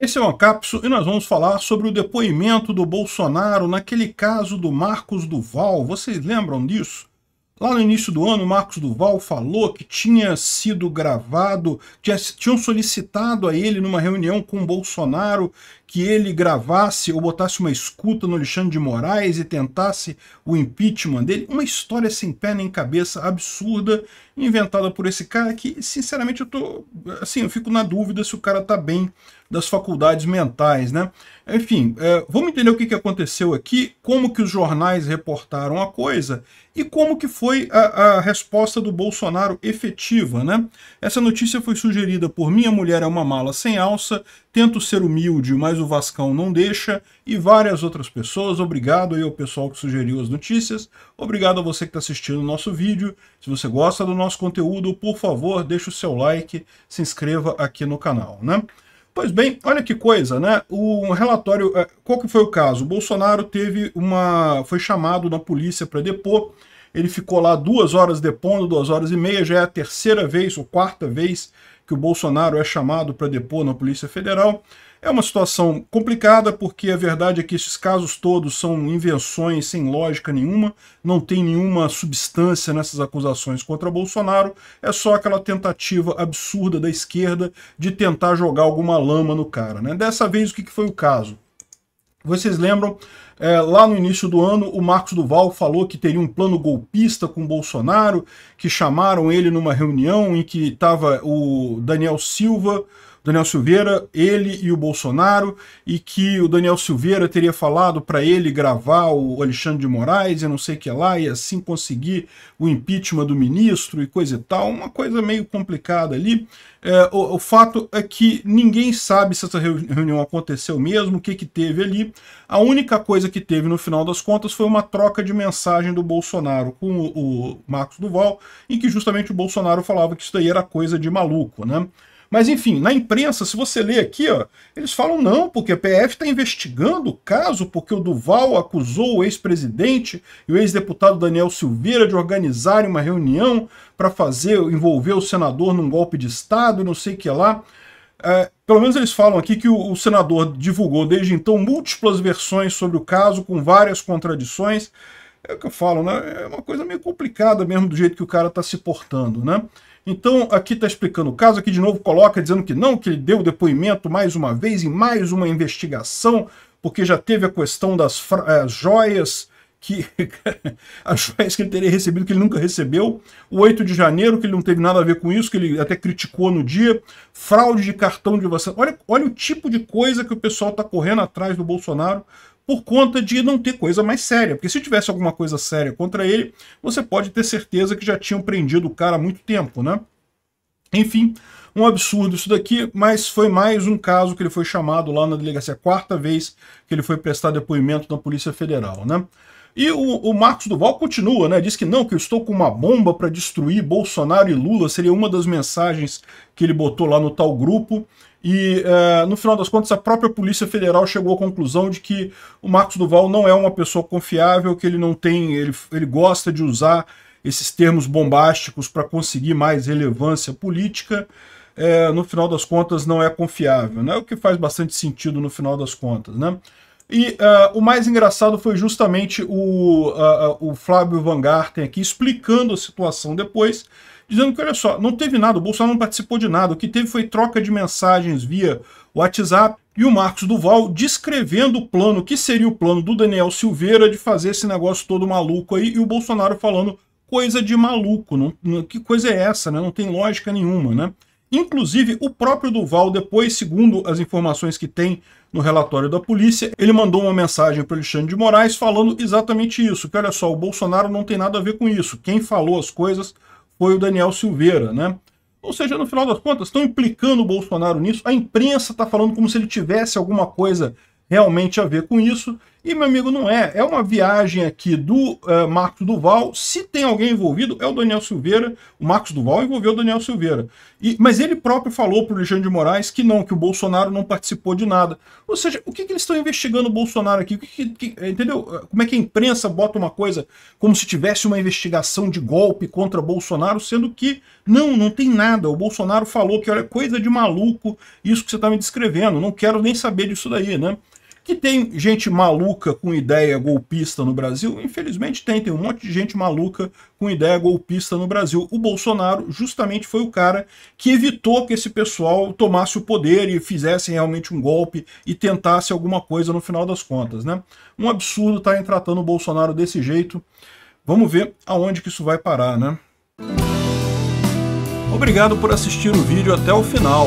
Esse é o Ancapso e nós vamos falar sobre o depoimento do Bolsonaro naquele caso do Marcos Duval. Vocês lembram disso? Lá no início do ano, Marcos Duval falou que tinha sido gravado, que tinham solicitado a ele numa reunião com o Bolsonaro que ele gravasse ou botasse uma escuta no Alexandre de Moraes e tentasse o impeachment dele. Uma história sem pé nem cabeça, absurda, inventada por esse cara que, sinceramente, eu tô. Assim, eu fico na dúvida se o cara tá bem das faculdades mentais, né? Enfim, é, vamos entender o que, que aconteceu aqui, como que os jornais reportaram a coisa e como que foi a, a resposta do Bolsonaro efetiva, né? Essa notícia foi sugerida por Minha Mulher é uma Mala Sem Alça, Tento Ser Humilde, mas o Vascão não deixa e várias outras pessoas. Obrigado aí ao pessoal que sugeriu as notícias. Obrigado a você que está assistindo o nosso vídeo. Se você gosta do nosso conteúdo, por favor, deixe o seu like, se inscreva aqui no canal, né? Pois bem, olha que coisa, né? O relatório, é, qual que foi o caso? O Bolsonaro teve uma, foi chamado na polícia para depor. Ele ficou lá duas horas depondo, duas horas e meia. Já é a terceira vez ou quarta vez que o Bolsonaro é chamado para depor na Polícia Federal. É uma situação complicada, porque a verdade é que esses casos todos são invenções sem lógica nenhuma, não tem nenhuma substância nessas acusações contra Bolsonaro, é só aquela tentativa absurda da esquerda de tentar jogar alguma lama no cara. Né? Dessa vez, o que foi o caso? Vocês lembram, é, lá no início do ano, o Marcos Duval falou que teria um plano golpista com Bolsonaro, que chamaram ele numa reunião em que estava o Daniel Silva, Daniel Silveira, ele e o Bolsonaro, e que o Daniel Silveira teria falado para ele gravar o Alexandre de Moraes e não sei o que lá, e assim conseguir o impeachment do ministro e coisa e tal, uma coisa meio complicada ali. É, o, o, fato é que ninguém sabe se essa reunião aconteceu mesmo, o que, que teve ali. A única coisa que teve no final das contas foi uma troca de mensagem do Bolsonaro com o, o Marcos Duval, em que justamente o Bolsonaro falava que isso daí era coisa de maluco, né? Mas enfim, na imprensa, se você ler aqui, ó, eles falam não, porque a PF está investigando o caso porque o Duval acusou o ex-presidente e o ex-deputado Daniel Silveira de organizarem uma reunião para fazer envolver o senador num golpe de Estado, não sei o que lá. É, pelo menos eles falam aqui que o, o, senador divulgou desde então múltiplas versões sobre o caso, com várias contradições. É o que eu falo, né? É uma coisa meio complicada mesmo do jeito que o cara está se portando, né? Então, aqui está explicando o caso, aqui de novo coloca dizendo que não, que ele deu depoimento mais uma vez em mais uma investigação, porque já teve a questão das eh, joias, que as joias que ele teria recebido, que ele nunca recebeu, o 8 de janeiro, que ele não teve nada a ver com isso, que ele até criticou no dia, fraude de cartão de vacina. Olha, olha o tipo de coisa que o pessoal está correndo atrás do Bolsonaro por conta de não ter coisa mais séria. Porque se tivesse alguma coisa séria contra ele, você pode ter certeza que já tinham prendido o cara há muito tempo, né? Enfim, um absurdo isso daqui, mas foi mais um caso que ele foi chamado lá na delegacia, a quarta vez que ele foi prestar depoimento na Polícia Federal, né? E o, o, Marcos Duval continua, né? Diz que não, que eu estou com uma bomba para destruir Bolsonaro e Lula, seria uma das mensagens que ele botou lá no tal grupo. E, uh, no final das contas, a própria Polícia Federal chegou à conclusão de que o Marcos Duval não é uma pessoa confiável, que ele não tem. ele, ele gosta de usar esses termos bombásticos para conseguir mais relevância política. É, no final das contas, não é confiável. Né? O que faz bastante sentido no final das contas. Né? E uh, o mais engraçado foi justamente o, uh, o Flávio Van Garten aqui explicando a situação depois, dizendo que, olha só, não teve nada, o Bolsonaro não participou de nada, o que teve foi troca de mensagens via WhatsApp e o Marcos Duval descrevendo o plano, que seria o plano do Daniel Silveira de fazer esse negócio todo maluco aí, e o Bolsonaro falando coisa de maluco, não, que coisa é essa, né? não tem lógica nenhuma, né? Inclusive, o próprio Duval, depois, segundo as informações que tem no relatório da polícia, ele mandou uma mensagem para o Alexandre de Moraes falando exatamente isso, que olha só, o Bolsonaro não tem nada a ver com isso. Quem falou as coisas foi o Daniel Silveira, né? Ou seja, no final das contas, estão implicando o Bolsonaro nisso. A imprensa está falando como se ele tivesse alguma coisa realmente a ver com isso. E, meu amigo, não é. É uma viagem aqui do uh, Marcos Duval. Se tem alguém envolvido, é o Daniel Silveira. O Marcos Duval envolveu o Daniel Silveira. E, mas ele próprio falou para o Alexandre de Moraes que não, que o Bolsonaro não participou de nada. Ou seja, o que, que eles estão investigando o Bolsonaro aqui? O que, que, entendeu? Eh, como é que a imprensa bota uma coisa como se tivesse uma investigação de golpe contra Bolsonaro, sendo que não, não tem nada. O Bolsonaro falou que olha, coisa de maluco isso que você está me descrevendo. Não quero nem saber disso daí, né? Que tem gente maluca com ideia golpista no Brasil? Infelizmente tem, tem um monte de gente maluca com ideia golpista no Brasil. O Bolsonaro justamente foi o cara que evitou que esse pessoal tomasse o poder e fizesse realmente um golpe e tentasse alguma coisa no final das contas, né? Um absurdo estarem tá tratando o Bolsonaro desse jeito. Vamos ver aonde que isso vai parar, né? Obrigado por assistir o vídeo até o final.